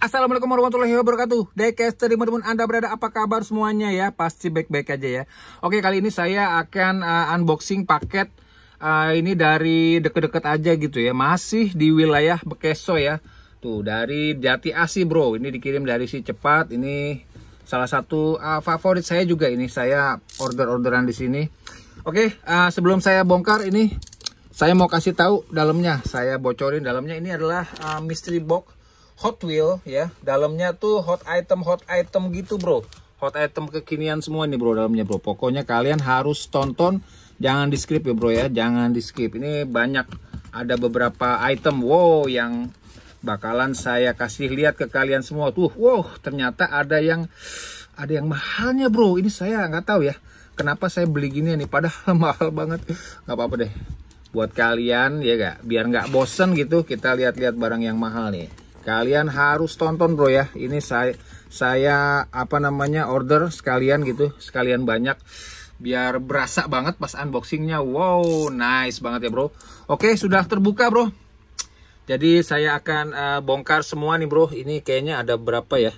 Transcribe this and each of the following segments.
Assalamualaikum warahmatullahi wabarakatuh Dekester dimanapun anda berada apa kabar semuanya ya Pasti baik-baik aja ya Oke kali ini saya akan uh, unboxing paket uh, Ini dari deket-deket aja gitu ya Masih di wilayah Bekeso ya Tuh dari Jati Asi bro Ini dikirim dari si cepat Ini salah satu uh, favorit saya juga ini Saya order-orderan di sini Oke uh, sebelum saya bongkar ini Saya mau kasih tahu dalamnya Saya bocorin dalamnya Ini adalah uh, mystery box Hot Wheel ya. Dalamnya tuh hot item hot item gitu, Bro. Hot item kekinian semua nih, Bro, dalamnya, Bro. Pokoknya kalian harus tonton, jangan di-skip ya, Bro ya. Jangan di-skip. Ini banyak ada beberapa item wow yang bakalan saya kasih lihat ke kalian semua tuh wow ternyata ada yang ada yang mahalnya bro ini saya nggak tahu ya kenapa saya beli gini nih padahal mahal banget nggak apa-apa deh buat kalian ya gak biar nggak bosen gitu kita lihat-lihat barang yang mahal nih Kalian harus tonton bro ya. Ini saya saya apa namanya order sekalian gitu, sekalian banyak biar berasa banget pas unboxingnya. Wow, nice banget ya bro. Oke, sudah terbuka bro. Jadi saya akan uh, bongkar semua nih bro. Ini kayaknya ada berapa ya?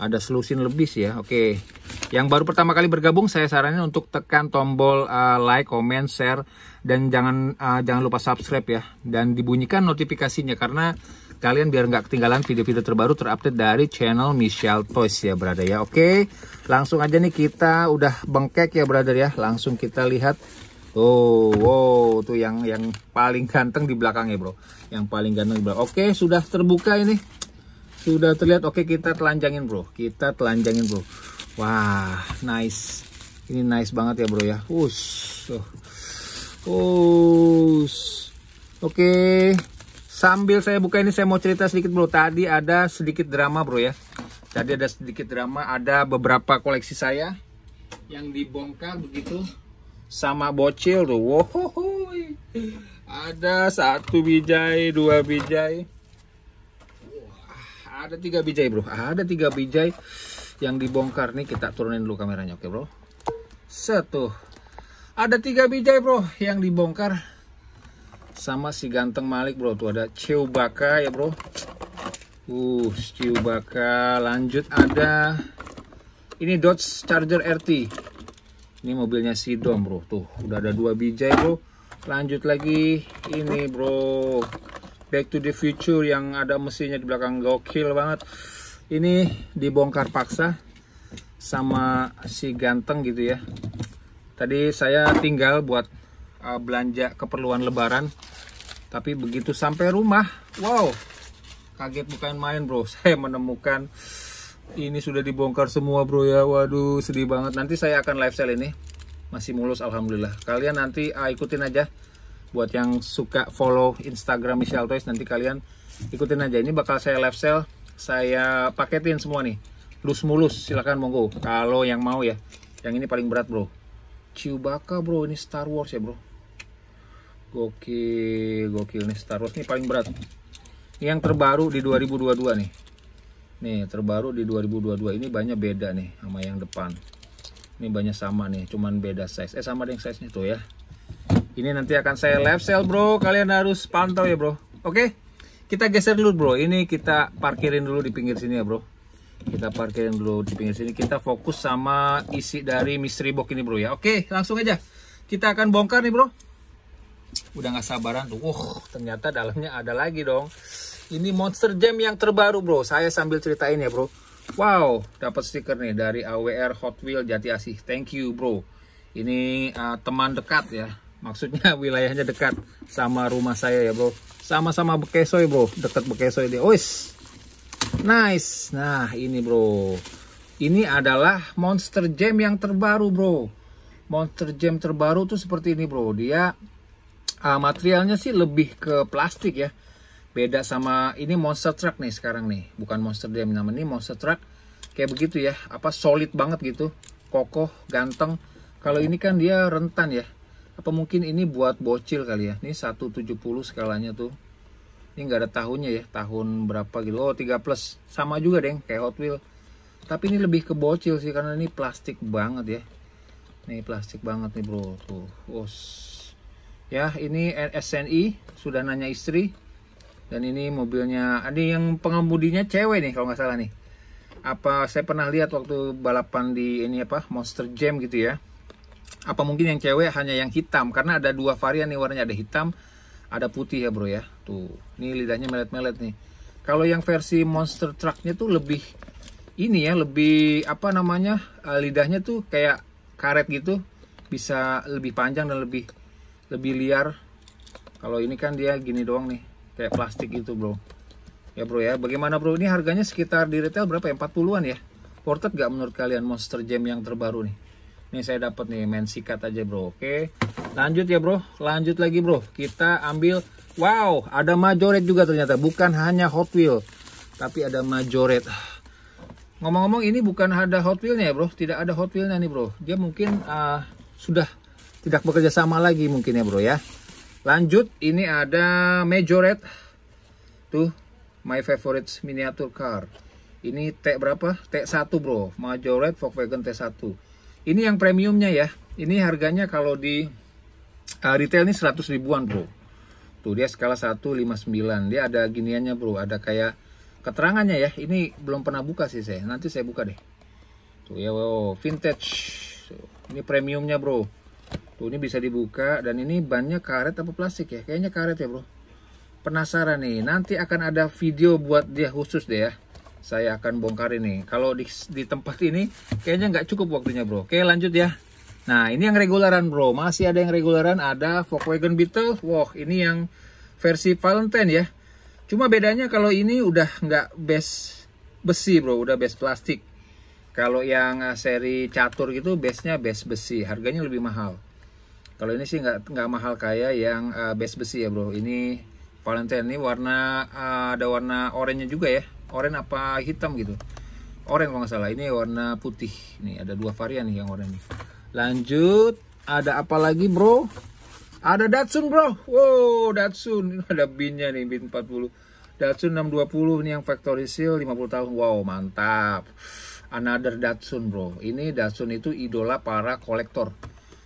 Ada selusin lebih sih ya. Oke. Yang baru pertama kali bergabung saya sarannya untuk tekan tombol uh, like, comment, share dan jangan uh, jangan lupa subscribe ya dan dibunyikan notifikasinya karena kalian biar nggak ketinggalan video-video terbaru terupdate dari channel Michelle Toys ya brother ya. Oke, langsung aja nih kita udah bengkek ya brother ya. Langsung kita lihat. Oh, wow, tuh yang yang paling ganteng di belakang ya bro. Yang paling ganteng di belakang. Oke, sudah terbuka ini. Sudah terlihat. Oke, kita telanjangin bro. Kita telanjangin bro. Wah, nice. Ini nice banget ya bro ya. Us, tuh. Oh. Us. Oke. Sambil saya buka ini saya mau cerita sedikit bro. Tadi ada sedikit drama bro ya. Tadi ada sedikit drama. Ada beberapa koleksi saya yang dibongkar begitu sama bocil tuh. Wow. Ada satu bijai, dua bijai. ada tiga bijai bro. Ada tiga bijai yang dibongkar nih. Kita turunin dulu kameranya oke bro. Satu. Ada tiga bijai bro yang dibongkar sama si ganteng Malik bro tuh ada Ciubaka ya bro uh Ciubaka lanjut ada ini Dodge Charger RT ini mobilnya si Dom bro tuh udah ada dua bijai bro lanjut lagi ini bro Back to the Future yang ada mesinnya di belakang gokil banget ini dibongkar paksa sama si ganteng gitu ya tadi saya tinggal buat uh, belanja keperluan lebaran tapi begitu sampai rumah wow kaget bukan main bro saya menemukan ini sudah dibongkar semua bro ya waduh sedih banget nanti saya akan live sell ini masih mulus alhamdulillah kalian nanti ah, ikutin aja buat yang suka follow instagram Michelle Toys nanti kalian ikutin aja ini bakal saya live sell. saya paketin semua nih lus mulus silahkan monggo kalau yang mau ya yang ini paling berat bro Chewbacca bro ini Star Wars ya bro Gokil, gokil nih Star Wars nih paling berat. Ini yang terbaru di 2022 nih. Nih, terbaru di 2022 ini banyak beda nih sama yang depan. Ini banyak sama nih, cuman beda size. Eh sama dengan size nih tuh ya. Ini nanti akan saya live sale, Bro. Kalian harus pantau ya, Bro. Oke. Kita geser dulu, Bro. Ini kita parkirin dulu di pinggir sini ya, Bro. Kita parkirin dulu di pinggir sini. Kita fokus sama isi dari mystery box ini, Bro ya. Oke, langsung aja. Kita akan bongkar nih, Bro udah nggak sabaran tuh wah ternyata dalamnya ada lagi dong ini monster jam yang terbaru bro saya sambil ceritain ya bro wow dapat stiker nih dari AWR Hot Wheel Jati Asih thank you bro ini uh, teman dekat ya maksudnya wilayahnya dekat sama rumah saya ya bro sama-sama Bekesoy bro dekat Bekesoy dia ois nice nah ini bro ini adalah monster jam yang terbaru bro monster jam terbaru tuh seperti ini bro dia uh, materialnya sih lebih ke plastik ya beda sama ini monster truck nih sekarang nih bukan monster dia namanya ini monster truck kayak begitu ya apa solid banget gitu kokoh ganteng kalau ini kan dia rentan ya apa mungkin ini buat bocil kali ya ini 170 skalanya tuh ini nggak ada tahunnya ya tahun berapa gitu oh 3 plus sama juga deh kayak Hot Wheel tapi ini lebih ke bocil sih karena ini plastik banget ya ini plastik banget nih bro tuh oh ya ini SNI sudah nanya istri dan ini mobilnya ada yang pengemudinya cewek nih kalau nggak salah nih apa saya pernah lihat waktu balapan di ini apa Monster Jam gitu ya apa mungkin yang cewek hanya yang hitam karena ada dua varian nih warnanya ada hitam ada putih ya bro ya tuh ini lidahnya melet-melet nih kalau yang versi monster trucknya tuh lebih ini ya lebih apa namanya eh, lidahnya tuh kayak karet gitu bisa lebih panjang dan lebih lebih liar kalau ini kan dia gini doang nih kayak plastik itu bro ya bro ya bagaimana bro ini harganya sekitar di retail berapa ya 40an ya ported gak menurut kalian monster jam yang terbaru nih ini saya dapat nih main sikat aja bro oke lanjut ya bro lanjut lagi bro kita ambil wow ada majoret juga ternyata bukan hanya hot wheel tapi ada majoret ngomong-ngomong ini bukan ada hot wheelnya ya bro tidak ada hot wheelnya nih bro dia mungkin uh, sudah tidak bekerja sama lagi mungkin ya bro ya lanjut ini ada majoret tuh my favorite miniature car ini T berapa T1 bro majoret Volkswagen T1 ini yang premiumnya ya ini harganya kalau di uh, retail ini 100 ribuan bro tuh dia skala 159 dia ada giniannya bro ada kayak keterangannya ya ini belum pernah buka sih saya nanti saya buka deh tuh ya wow vintage ini premiumnya bro Tuh ini bisa dibuka dan ini bannya karet atau plastik ya? Kayaknya karet ya bro. Penasaran nih, nanti akan ada video buat dia khusus deh ya. Saya akan bongkar ini. Kalau di, di tempat ini kayaknya nggak cukup waktunya bro. Oke lanjut ya. Nah ini yang regularan bro. Masih ada yang regularan, Ada Volkswagen Beetle. Wow ini yang versi Valentine ya. Cuma bedanya kalau ini udah nggak base besi bro. Udah base plastik. Kalau yang eh, seri catur gitu base-nya base besi. Harganya lebih mahal. Kalau ini sih nggak nggak mahal kayak yang uh, base besi ya bro. Ini Valentine ini warna uh, ada warna oranye juga ya. Oranye apa hitam gitu. Oranye kalau nggak salah. Ini warna putih. Nih ada dua varian nih yang oranye. Lanjut ada apa lagi bro? Ada Datsun bro. Wow Datsun ada binnya nih bin 40. Datsun 620 ini yang factory seal 50 tahun. Wow, mantap. Another Datsun, bro. Ini Datsun itu idola para kolektor.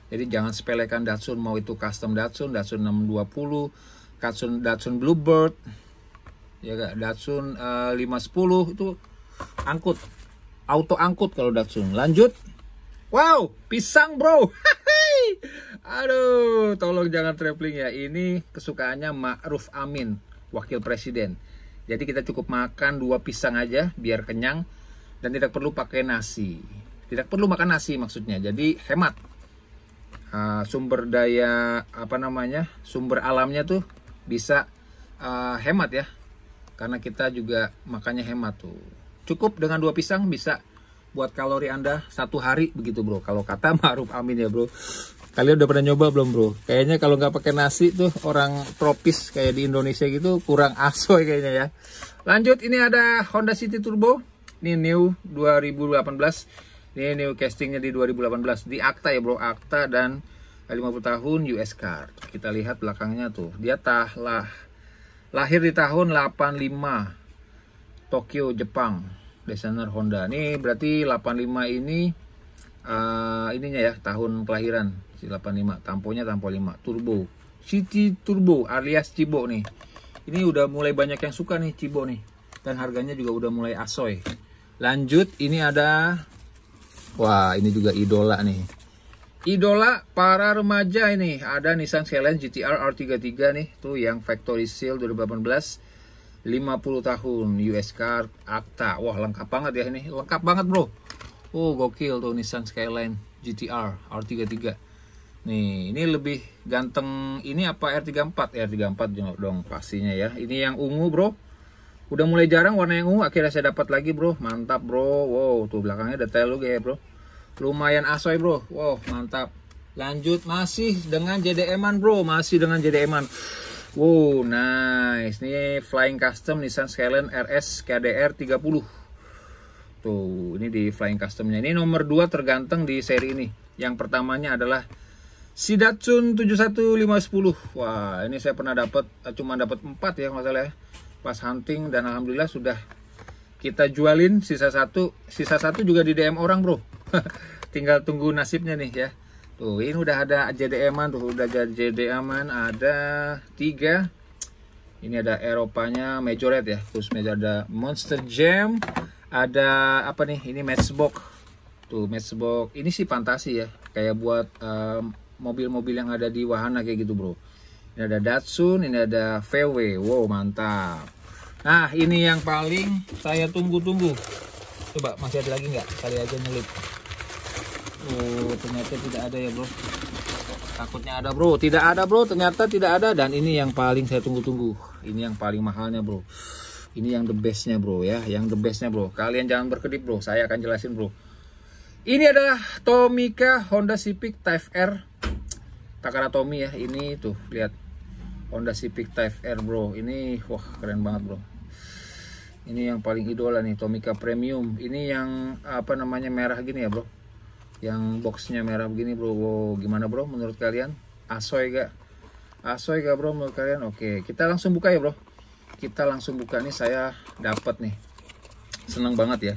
Jadi jangan sepelekan Datsun mau itu custom Datsun, Datsun 620, Datsun Datsun Bluebird, ya Datsun eh, uh, 510 itu angkut, auto angkut kalau Datsun. Lanjut. Wow, pisang bro. Aduh, tolong jangan traveling ya. Ini kesukaannya Ma'ruf Amin, wakil presiden. Jadi kita cukup makan dua pisang aja biar kenyang dan tidak perlu pakai nasi. Tidak perlu makan nasi maksudnya. Jadi hemat uh, sumber daya apa namanya sumber alamnya tuh bisa uh, hemat ya karena kita juga makannya hemat tuh cukup dengan dua pisang bisa buat kalori anda satu hari begitu bro kalau kata Ma'ruf Amin ya bro kalian udah pernah nyoba belum bro kayaknya kalau nggak pakai nasi tuh orang tropis kayak di Indonesia gitu kurang asoy kayaknya ya lanjut ini ada Honda City Turbo ini new 2018 ini new castingnya di 2018 di Akta ya bro, Akta dan 50 tahun US card. Kita lihat belakangnya tuh. Dia tahlah lahir di tahun 85 Tokyo, Jepang. Desainer Honda. Ini berarti 85 ini uh, ininya ya tahun kelahiran si 85. Tamponya tampo 5 turbo. City Turbo alias Cibo nih. Ini udah mulai banyak yang suka nih Cibo nih. Dan harganya juga udah mulai asoy. Lanjut ini ada Wah, ini juga idola nih. Idola para remaja ini. Ada Nissan Skyline GTR R33 nih, tuh yang factory seal 2018 50 tahun US car akta. Wah, lengkap banget ya ini. Lengkap banget, Bro. Oh, gokil tuh Nissan Skyline GTR R33. Nih, ini lebih ganteng ini apa R34? R34 dong pastinya ya. Ini yang ungu, Bro. Udah mulai jarang warna yang ungu, akhirnya saya dapat lagi, Bro. Mantap, Bro. Wow, tuh belakangnya detail lu ya, Bro. Lumayan asoy bro. Wow, mantap. Lanjut masih dengan jdm bro, masih dengan JDM-an. Wow, nice. Ini flying custom Nissan Skyline RS KDR 30. Tuh, ini di flying customnya. Ini nomor 2 terganteng di seri ini. Yang pertamanya adalah Sidatsun 71510. Wah, ini saya pernah dapat eh, cuma dapat 4 ya nggak salah ya. Pas hunting dan alhamdulillah sudah kita jualin sisa satu, sisa satu juga di DM orang, Bro. tinggal tunggu nasibnya nih ya tuh ini udah ada JDM-an tuh udah ada JDM-an ada tiga ini ada Eropanya majoret ya terus Major ada Monster Jam ada apa nih ini Matchbox tuh Matchbox ini sih fantasi ya kayak buat mobil-mobil um, yang ada di wahana kayak gitu bro ini ada Datsun ini ada VW wow mantap nah ini yang paling saya tunggu-tunggu coba masih ada lagi nggak kali aja nyelip oh ternyata tidak ada ya bro takutnya ada bro tidak ada bro ternyata tidak ada dan ini yang paling saya tunggu-tunggu ini yang paling mahalnya bro ini yang the bestnya bro ya yang the bestnya bro kalian jangan berkedip bro saya akan jelasin bro ini adalah Tomica Honda Civic Type R Takara Tommy ya ini tuh lihat Honda Civic Type R bro ini wah keren banget bro ini yang paling idola nih Tomica Premium. Ini yang apa namanya merah gini ya, Bro. Yang boxnya merah begini, Bro. Wow, gimana, Bro menurut kalian? Asoy gak? Asoy gak, Bro menurut kalian? Oke, kita langsung buka ya, Bro. Kita langsung buka nih saya dapat nih. Seneng banget ya.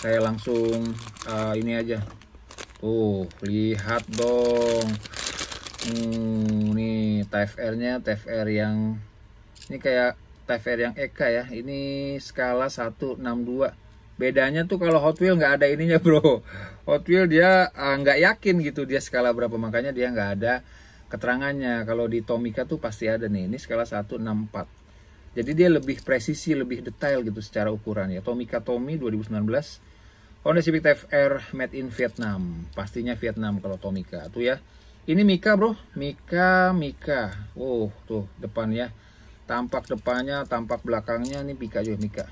Saya langsung uh, ini aja. Tuh, lihat dong. Hmm, nih TFR-nya, TFR yang ini kayak TVR yang Eka ya ini skala 162 bedanya tuh kalau Hot Wheel nggak ada ininya bro Hot Wheel dia eh, nggak uh, yakin gitu dia skala berapa makanya dia nggak ada keterangannya kalau di Tomica tuh pasti ada nih ini skala 164 jadi dia lebih presisi lebih detail gitu secara ukuran ya Tomica Tommy 2019 Honda Civic TFR made in Vietnam pastinya Vietnam kalau Tomica tuh ya ini Mika bro Mika Mika wow tuh depan ya tampak depannya tampak belakangnya ini Mika juga Mika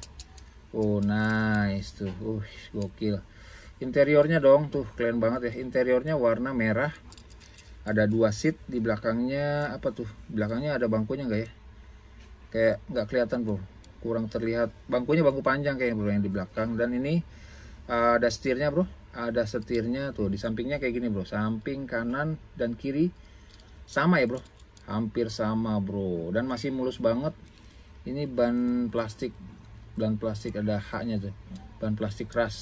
oh nice tuh uh gokil interiornya dong tuh keren banget ya interiornya warna merah ada dua seat di belakangnya apa tuh belakangnya ada bangkunya enggak ya kayak nggak kelihatan bro kurang terlihat bangkunya bangku panjang kayak bro yang di belakang dan ini eh, ada setirnya bro ada setirnya tuh di sampingnya kayak gini bro samping kanan dan kiri sama ya bro hampir sama bro dan masih mulus banget ini ban plastik ban plastik ada haknya tuh ban plastik keras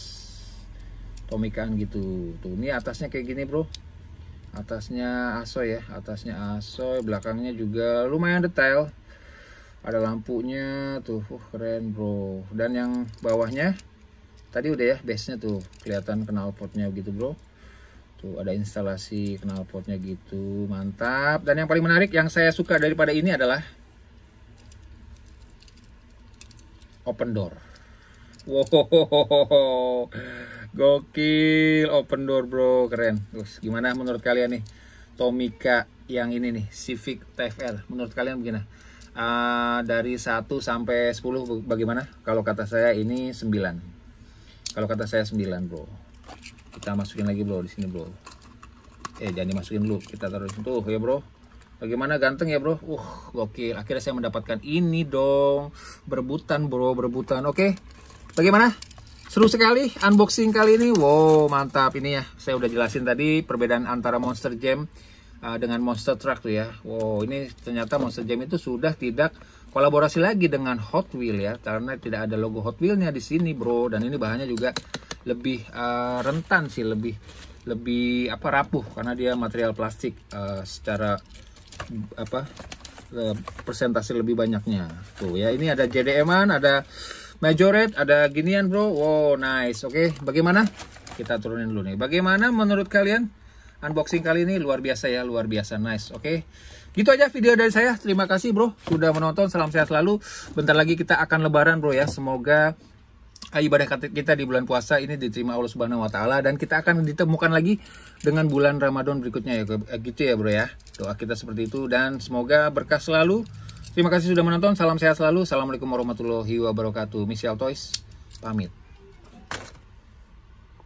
tomikan gitu tuh ini atasnya kayak gini bro atasnya asoy ya atasnya asoy belakangnya juga lumayan detail ada lampunya tuh uh, keren bro dan yang bawahnya tadi udah ya base nya tuh kelihatan kenal knalpotnya gitu bro Tuh ada instalasi knalpotnya gitu, mantap. Dan yang paling menarik yang saya suka daripada ini adalah open door. Wow, gokil open door bro, keren. Terus gimana menurut kalian nih Tomica yang ini nih Civic TFL? Menurut kalian begini? Uh, dari 1 sampai 10 bagaimana? Kalau kata saya ini 9. Kalau kata saya 9, Bro kita masukin lagi bro di sini bro eh jangan dimasukin dulu kita taruh situ ya bro bagaimana ganteng ya bro uh gokil akhirnya saya mendapatkan ini dong berebutan bro berebutan oke bagaimana seru sekali unboxing kali ini wow mantap ini ya saya udah jelasin tadi perbedaan antara Monster Jam Ah, dengan Monster Truck tuh ya. Wow, ini ternyata Monster Jam itu sudah tidak kolaborasi lagi dengan Hot Wheels ya, karena tidak ada logo Hot Wheelsnya di sini, bro. Dan ini bahannya juga lebih uh, rentan sih, lebih lebih apa rapuh karena dia material plastik uh, secara apa uh, persentase lebih banyaknya. Tuh ya, ini ada JDM-an, ada Red ada ginian, bro. Wow, nice. Oke, okay, bagaimana? Kita turunin dulu nih. Bagaimana menurut kalian? unboxing kali ini luar biasa ya, luar biasa nice. Oke. Okay? Gitu aja video dari saya. Terima kasih bro sudah menonton. Salam sehat selalu. Bentar lagi kita akan lebaran bro ya. Semoga ah, ibadah kita di bulan puasa ini diterima Allah Subhanahu wa taala dan kita akan ditemukan lagi dengan bulan Ramadan berikutnya ya eh, gitu ya bro ya. Doa kita seperti itu dan semoga berkah selalu. Terima kasih sudah menonton. Salam sehat selalu. Assalamualaikum warahmatullahi wabarakatuh. Michelle Toys pamit.